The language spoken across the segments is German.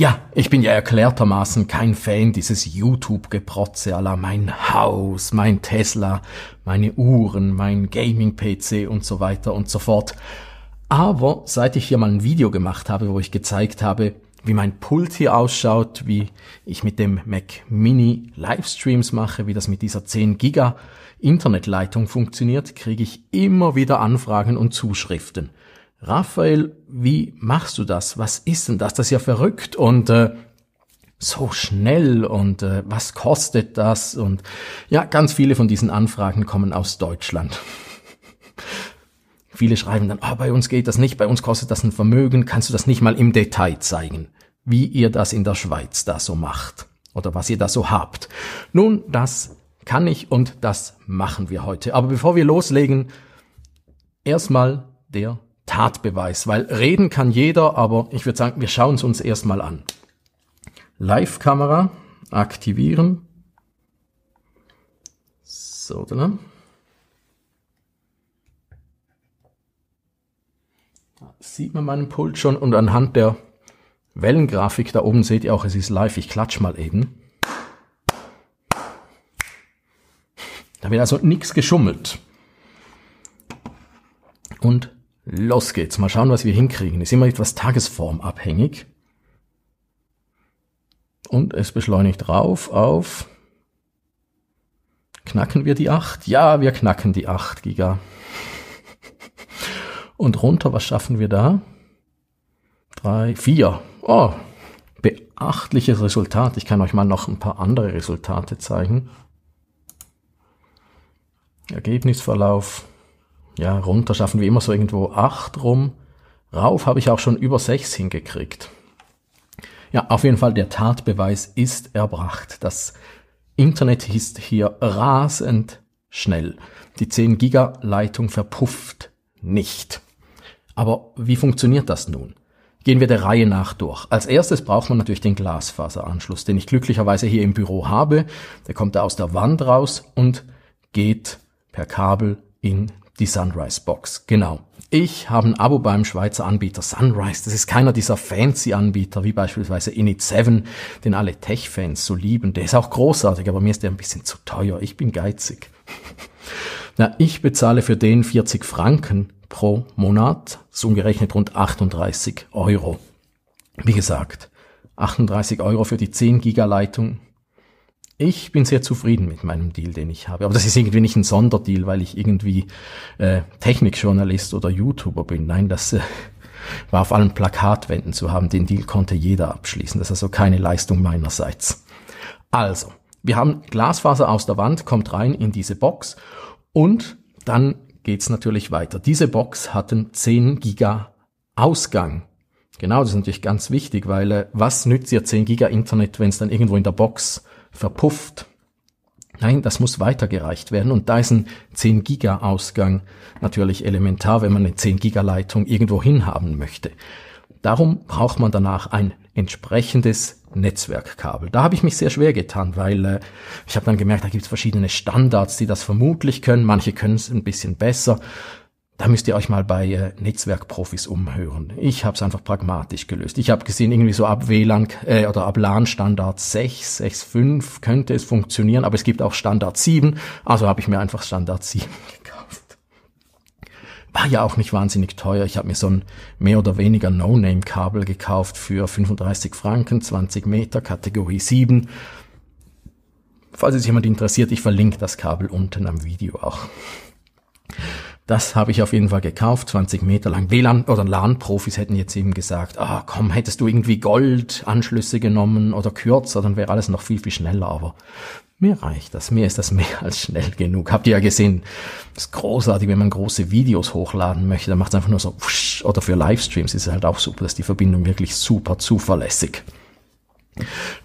Ja, ich bin ja erklärtermaßen kein Fan dieses YouTube-Geprotze aller mein Haus, mein Tesla, meine Uhren, mein Gaming-PC und so weiter und so fort. Aber seit ich hier mal ein Video gemacht habe, wo ich gezeigt habe, wie mein Pult hier ausschaut, wie ich mit dem Mac Mini Livestreams mache, wie das mit dieser 10 Giga Internetleitung funktioniert, kriege ich immer wieder Anfragen und Zuschriften. Raphael, wie machst du das? Was ist denn das? Das ist ja verrückt und äh, so schnell und äh, was kostet das? Und ja, ganz viele von diesen Anfragen kommen aus Deutschland. viele schreiben dann, oh, bei uns geht das nicht, bei uns kostet das ein Vermögen, kannst du das nicht mal im Detail zeigen, wie ihr das in der Schweiz da so macht oder was ihr da so habt. Nun, das kann ich und das machen wir heute. Aber bevor wir loslegen, erstmal der Tatbeweis, weil reden kann jeder, aber ich würde sagen, wir schauen es uns erstmal an. Live-Kamera aktivieren. So, dann. Da sieht man meinen Pult schon und anhand der Wellengrafik da oben seht ihr auch, es ist live. Ich klatsch mal eben. Da wird also nichts geschummelt. Und Los geht's. Mal schauen, was wir hinkriegen. Ist immer etwas tagesformabhängig. Und es beschleunigt rauf auf. Knacken wir die 8? Ja, wir knacken die 8 Giga. Und runter, was schaffen wir da? 3, 4. Oh, beachtliches Resultat. Ich kann euch mal noch ein paar andere Resultate zeigen. Ergebnisverlauf ja, runter schaffen wir immer so irgendwo acht rum. Rauf habe ich auch schon über sechs hingekriegt. Ja, auf jeden Fall, der Tatbeweis ist erbracht. Das Internet ist hier rasend schnell. Die 10 Giga Leitung verpufft nicht. Aber wie funktioniert das nun? Gehen wir der Reihe nach durch. Als erstes braucht man natürlich den Glasfaseranschluss, den ich glücklicherweise hier im Büro habe. Der kommt da aus der Wand raus und geht per Kabel in die Sunrise Box, genau. Ich habe ein Abo beim Schweizer Anbieter Sunrise. Das ist keiner dieser fancy Anbieter, wie beispielsweise Init7, den alle Tech-Fans so lieben. Der ist auch großartig, aber mir ist der ein bisschen zu teuer. Ich bin geizig. Na, ich bezahle für den 40 Franken pro Monat, so umgerechnet rund 38 Euro. Wie gesagt, 38 Euro für die 10 Giga Leitung, ich bin sehr zufrieden mit meinem Deal, den ich habe. Aber das ist irgendwie nicht ein Sonderdeal, weil ich irgendwie äh, Technikjournalist oder YouTuber bin. Nein, das äh, war auf allen Plakatwänden zu haben. Den Deal konnte jeder abschließen. Das ist also keine Leistung meinerseits. Also, wir haben Glasfaser aus der Wand, kommt rein in diese Box und dann geht's natürlich weiter. Diese Box hat einen 10 Giga Ausgang. Genau, das ist natürlich ganz wichtig, weil äh, was nützt ihr 10 Giga Internet, wenn es dann irgendwo in der Box verpufft. Nein, das muss weitergereicht werden. Und da ist ein 10 Giga Ausgang natürlich elementar, wenn man eine 10 Giga Leitung irgendwo hin haben möchte. Darum braucht man danach ein entsprechendes Netzwerkkabel. Da habe ich mich sehr schwer getan, weil äh, ich habe dann gemerkt, da gibt es verschiedene Standards, die das vermutlich können. Manche können es ein bisschen besser. Da müsst ihr euch mal bei äh, Netzwerkprofis umhören. Ich habe es einfach pragmatisch gelöst. Ich habe gesehen, irgendwie so ab WLAN äh, oder ab LAN-Standard 6, 6.5 könnte es funktionieren, aber es gibt auch Standard 7, also habe ich mir einfach Standard 7 gekauft. War ja auch nicht wahnsinnig teuer. Ich habe mir so ein mehr oder weniger No-Name-Kabel gekauft für 35 Franken, 20 Meter, Kategorie 7. Falls es jemand interessiert, ich verlinke das Kabel unten am Video auch. Das habe ich auf jeden Fall gekauft, 20 Meter lang. WLAN oder LAN-Profis hätten jetzt eben gesagt, ah komm, hättest du irgendwie Gold-Anschlüsse genommen oder kürzer, dann wäre alles noch viel, viel schneller. Aber mir reicht das, mir ist das mehr als schnell genug. Habt ihr ja gesehen, ist großartig, wenn man große Videos hochladen möchte, dann macht es einfach nur so, wusch. oder für Livestreams ist es halt auch super, dass die Verbindung wirklich super zuverlässig.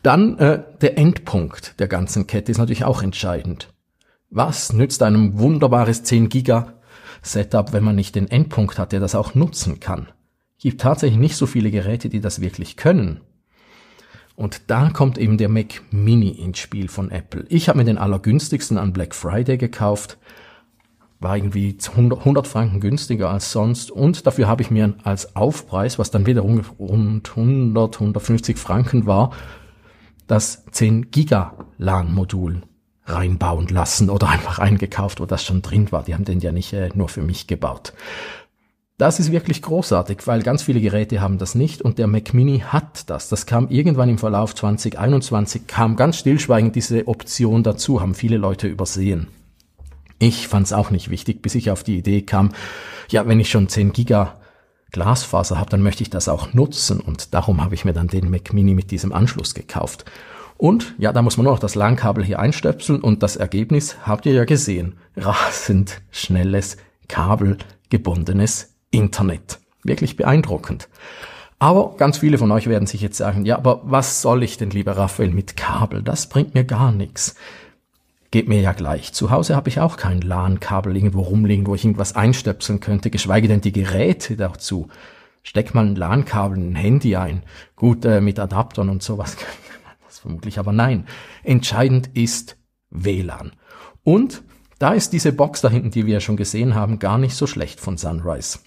Dann äh, der Endpunkt der ganzen Kette ist natürlich auch entscheidend. Was nützt einem wunderbares 10 Giga Setup, wenn man nicht den Endpunkt hat, der das auch nutzen kann. Gibt tatsächlich nicht so viele Geräte, die das wirklich können. Und da kommt eben der Mac Mini ins Spiel von Apple. Ich habe mir den allergünstigsten an Black Friday gekauft. War irgendwie 100 Franken günstiger als sonst. Und dafür habe ich mir als Aufpreis, was dann wiederum rund 100, 150 Franken war, das 10 Giga LAN-Modul reinbauen lassen oder einfach eingekauft, wo das schon drin war. Die haben den ja nicht äh, nur für mich gebaut. Das ist wirklich großartig, weil ganz viele Geräte haben das nicht und der Mac Mini hat das. Das kam irgendwann im Verlauf 2021, kam ganz stillschweigend diese Option dazu, haben viele Leute übersehen. Ich fand es auch nicht wichtig, bis ich auf die Idee kam, ja, wenn ich schon 10 Giga Glasfaser habe, dann möchte ich das auch nutzen und darum habe ich mir dann den Mac Mini mit diesem Anschluss gekauft. Und ja, da muss man nur noch das LAN-Kabel hier einstöpseln und das Ergebnis habt ihr ja gesehen. Rasend schnelles, kabelgebundenes Internet. Wirklich beeindruckend. Aber ganz viele von euch werden sich jetzt sagen, ja, aber was soll ich denn, lieber Raphael, mit Kabel? Das bringt mir gar nichts. Geht mir ja gleich. Zu Hause habe ich auch kein LAN-Kabel irgendwo rumliegen, wo ich irgendwas einstöpseln könnte, geschweige denn die Geräte dazu. Steck mal ein LAN-Kabel in ein Handy ein. Gut, äh, mit Adaptern und sowas das vermutlich, aber nein. Entscheidend ist WLAN. Und da ist diese Box da hinten, die wir ja schon gesehen haben, gar nicht so schlecht von Sunrise.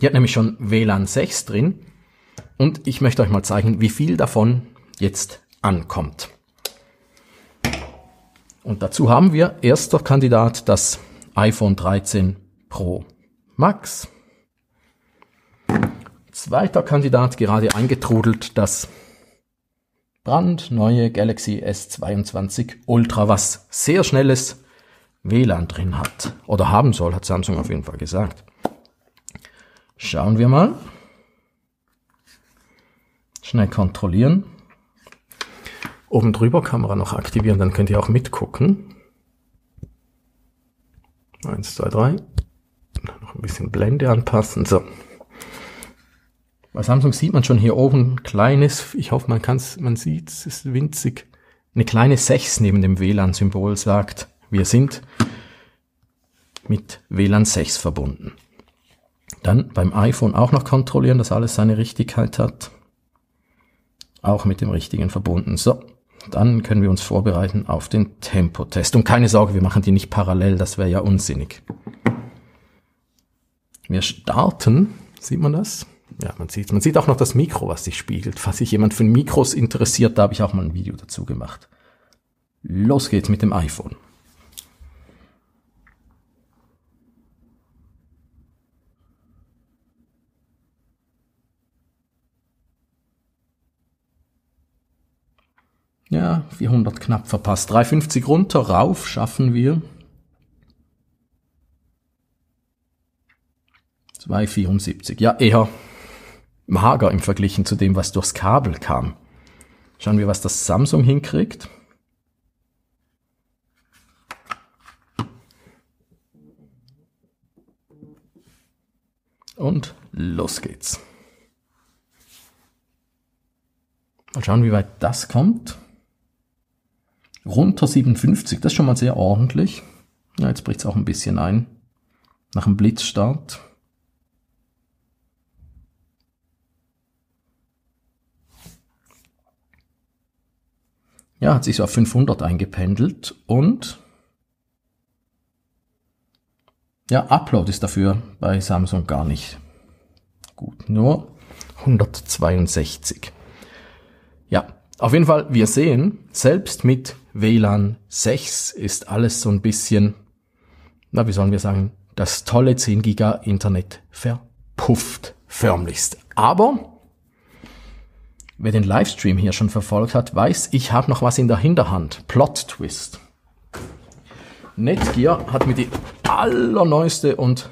Die hat nämlich schon WLAN 6 drin und ich möchte euch mal zeigen, wie viel davon jetzt ankommt. Und dazu haben wir erster Kandidat das iPhone 13 Pro Max. Zweiter Kandidat gerade eingetrudelt das brandneue Galaxy S22 Ultra, was sehr schnelles WLAN drin hat. Oder haben soll, hat Samsung auf jeden Fall gesagt. Schauen wir mal. Schnell kontrollieren. Oben drüber Kamera noch aktivieren, dann könnt ihr auch mitgucken. Eins, zwei, drei. Noch ein bisschen Blende anpassen. So. Bei Samsung sieht man schon hier oben ein kleines, ich hoffe, man kann's, man sieht es, ist winzig. Eine kleine 6 neben dem WLAN-Symbol sagt, wir sind mit WLAN 6 verbunden. Dann beim iPhone auch noch kontrollieren, dass alles seine Richtigkeit hat. Auch mit dem richtigen verbunden. So, dann können wir uns vorbereiten auf den Tempotest. Und keine Sorge, wir machen die nicht parallel, das wäre ja unsinnig. Wir starten, sieht man das? Ja, man sieht Man sieht auch noch das Mikro, was sich spiegelt. Falls sich jemand für Mikros interessiert, da habe ich auch mal ein Video dazu gemacht. Los geht's mit dem iPhone. Ja, 400 knapp verpasst. 350 runter, rauf schaffen wir. 274. Ja, eher mager im Verglichen zu dem, was durchs Kabel kam. Schauen wir, was das Samsung hinkriegt. Und los geht's. Mal schauen, wie weit das kommt. Runter 57, das ist schon mal sehr ordentlich. Ja, jetzt es auch ein bisschen ein. Nach dem Blitzstart ja, hat sich so auf 500 eingependelt und ja, Upload ist dafür bei Samsung gar nicht gut, nur 162. Ja, auf jeden Fall, wir sehen, selbst mit WLAN 6 ist alles so ein bisschen, na, wie sollen wir sagen, das tolle 10 Giga Internet verpufft förmlichst. Aber Wer den Livestream hier schon verfolgt hat, weiß, ich habe noch was in der Hinterhand. Plot Twist. Netgear hat mir die allerneueste und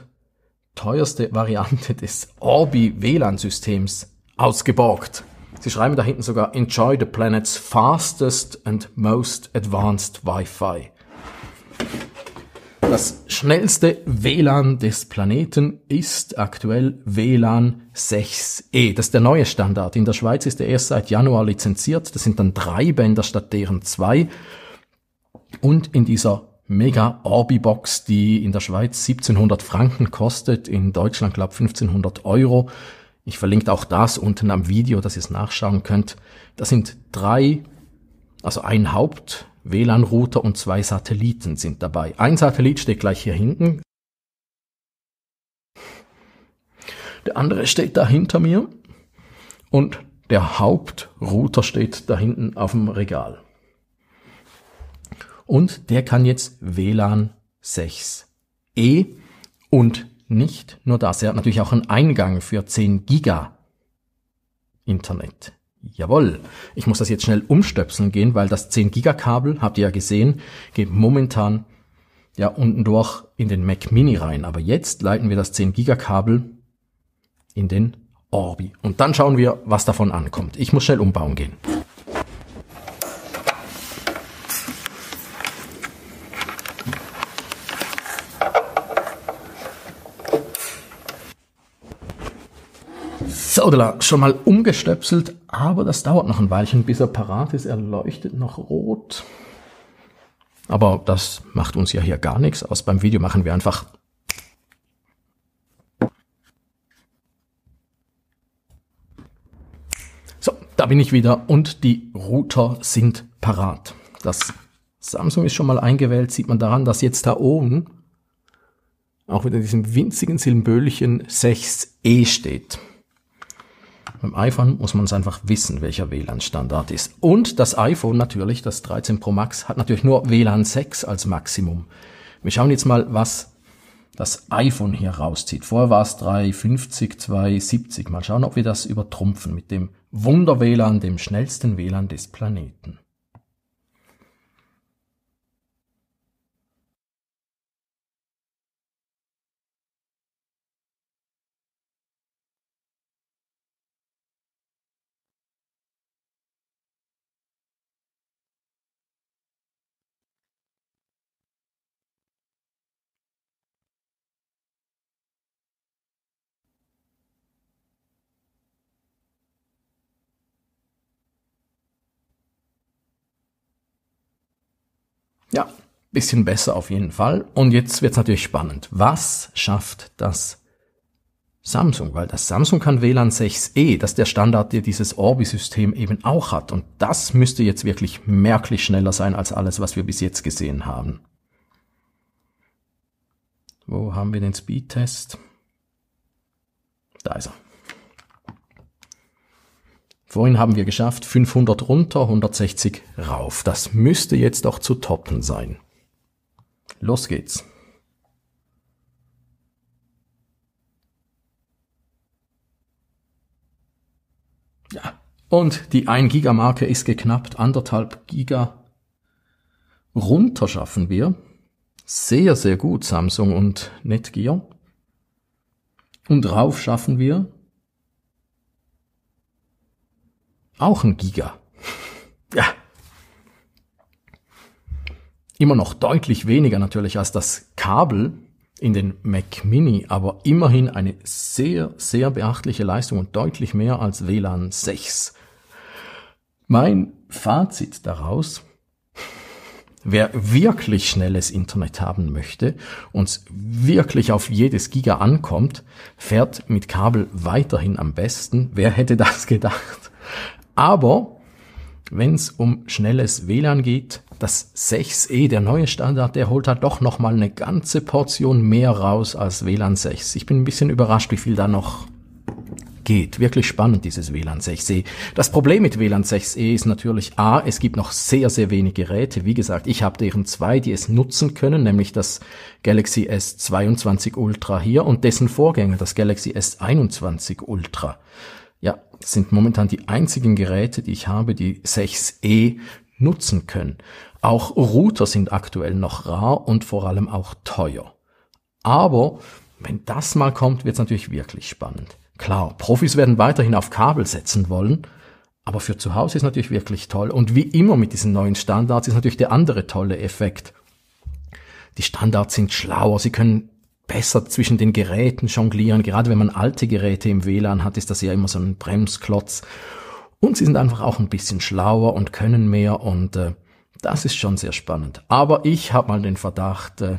teuerste Variante des Orbi WLAN-Systems ausgeborgt. Sie schreiben da hinten sogar Enjoy the planet's fastest and most advanced Wi-Fi. Das schnellste WLAN des Planeten ist aktuell WLAN 6E. Das ist der neue Standard. In der Schweiz ist er erst seit Januar lizenziert. Das sind dann drei Bänder statt deren zwei. Und in dieser Mega Orbi-Box, die in der Schweiz 1700 Franken kostet, in Deutschland glaube 1500 Euro. Ich verlinke auch das unten am Video, dass ihr es nachschauen könnt. Das sind drei, also ein Haupt, WLAN-Router und zwei Satelliten sind dabei. Ein Satellit steht gleich hier hinten. Der andere steht da hinter mir und der Hauptrouter steht da hinten auf dem Regal. Und der kann jetzt WLAN 6E und nicht nur das. Er hat natürlich auch einen Eingang für 10 Giga Internet. Jawohl, ich muss das jetzt schnell umstöpseln gehen, weil das 10 Giga Kabel, habt ihr ja gesehen, geht momentan ja unten durch in den Mac Mini rein. Aber jetzt leiten wir das 10 Giga Kabel in den Orbi. Und dann schauen wir, was davon ankommt. Ich muss schnell umbauen gehen. Zaudela schon mal umgestöpselt, aber das dauert noch ein Weilchen, bis er parat ist. Er leuchtet noch rot. Aber das macht uns ja hier gar nichts aus. Beim Video machen wir einfach So, da bin ich wieder und die Router sind parat. Das Samsung ist schon mal eingewählt, sieht man daran, dass jetzt da oben auch wieder in diesem winzigen Silbenböhlchen 6e steht. Beim iPhone muss man es einfach wissen, welcher WLAN-Standard ist. Und das iPhone natürlich, das 13 Pro Max, hat natürlich nur WLAN 6 als Maximum. Wir schauen jetzt mal, was das iPhone hier rauszieht. Vorher war es 350, 270. Mal schauen, ob wir das übertrumpfen mit dem Wunder-WLAN, dem schnellsten WLAN des Planeten. Ja, bisschen besser auf jeden Fall. Und jetzt wird's natürlich spannend. Was schafft das Samsung? Weil das Samsung kann WLAN 6E, das ist der Standard, der dieses Orbi-System eben auch hat. Und das müsste jetzt wirklich merklich schneller sein als alles, was wir bis jetzt gesehen haben. Wo haben wir den Speedtest? Da ist er. Vorhin haben wir geschafft 500 runter, 160 rauf. Das müsste jetzt auch zu toppen sein. Los geht's. Ja, und die 1 Giga Marke ist geknappt, anderthalb Giga runter schaffen wir. Sehr, sehr gut Samsung und Netgear. Und rauf schaffen wir Auch ein Giga. Ja. Immer noch deutlich weniger natürlich als das Kabel in den Mac Mini, aber immerhin eine sehr, sehr beachtliche Leistung und deutlich mehr als WLAN 6. Mein Fazit daraus, wer wirklich schnelles Internet haben möchte und wirklich auf jedes Giga ankommt, fährt mit Kabel weiterhin am besten. Wer hätte das gedacht? Aber wenn es um schnelles WLAN geht, das 6E, der neue Standard, der holt halt doch nochmal eine ganze Portion mehr raus als WLAN 6. Ich bin ein bisschen überrascht, wie viel da noch geht. Wirklich spannend, dieses WLAN 6E. Das Problem mit WLAN 6E ist natürlich A, es gibt noch sehr, sehr wenig Geräte. Wie gesagt, ich habe deren zwei, die es nutzen können, nämlich das Galaxy S22 Ultra hier und dessen Vorgänger, das Galaxy S21 Ultra ja, sind momentan die einzigen Geräte, die ich habe, die 6E nutzen können. Auch Router sind aktuell noch rar und vor allem auch teuer. Aber wenn das mal kommt, wird es natürlich wirklich spannend. Klar, Profis werden weiterhin auf Kabel setzen wollen, aber für zu Hause ist natürlich wirklich toll. Und wie immer mit diesen neuen Standards ist natürlich der andere tolle Effekt. Die Standards sind schlauer, sie können besser zwischen den Geräten jonglieren. Gerade wenn man alte Geräte im WLAN hat, ist das ja immer so ein Bremsklotz. Und sie sind einfach auch ein bisschen schlauer und können mehr und äh, das ist schon sehr spannend. Aber ich habe mal den Verdacht, äh,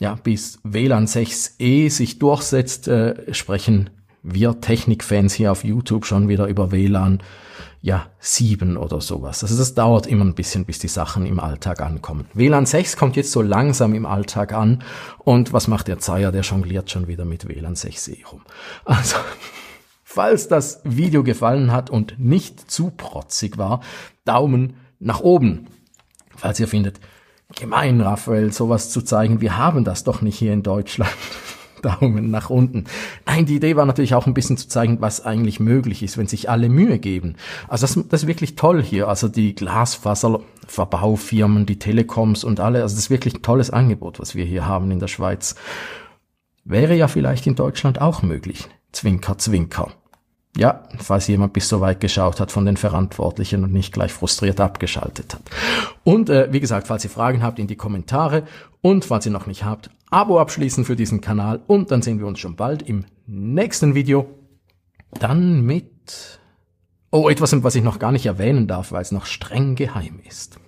ja, bis WLAN 6e sich durchsetzt, äh, sprechen wir Technikfans hier auf YouTube schon wieder über WLAN ja 7 oder sowas. Also das dauert immer ein bisschen, bis die Sachen im Alltag ankommen. WLAN 6 kommt jetzt so langsam im Alltag an und was macht der Zeier? Der jongliert schon wieder mit WLAN 6e eh rum. Also falls das Video gefallen hat und nicht zu protzig war, Daumen nach oben. Falls ihr findet, gemein, Raphael, sowas zu zeigen, wir haben das doch nicht hier in Deutschland Daumen nach unten. Nein, die Idee war natürlich auch ein bisschen zu zeigen, was eigentlich möglich ist, wenn sich alle Mühe geben. Also das, das ist wirklich toll hier. Also die Glasfaserverbaufirmen, die Telekoms und alle. Also das ist wirklich ein tolles Angebot, was wir hier haben in der Schweiz. Wäre ja vielleicht in Deutschland auch möglich. Zwinker, zwinker. Ja, falls jemand bis so weit geschaut hat von den Verantwortlichen und nicht gleich frustriert abgeschaltet hat. Und äh, wie gesagt, falls ihr Fragen habt, in die Kommentare. Und falls ihr noch nicht habt, Abo abschließen für diesen Kanal und dann sehen wir uns schon bald im nächsten Video. Dann mit... Oh, etwas, was ich noch gar nicht erwähnen darf, weil es noch streng geheim ist.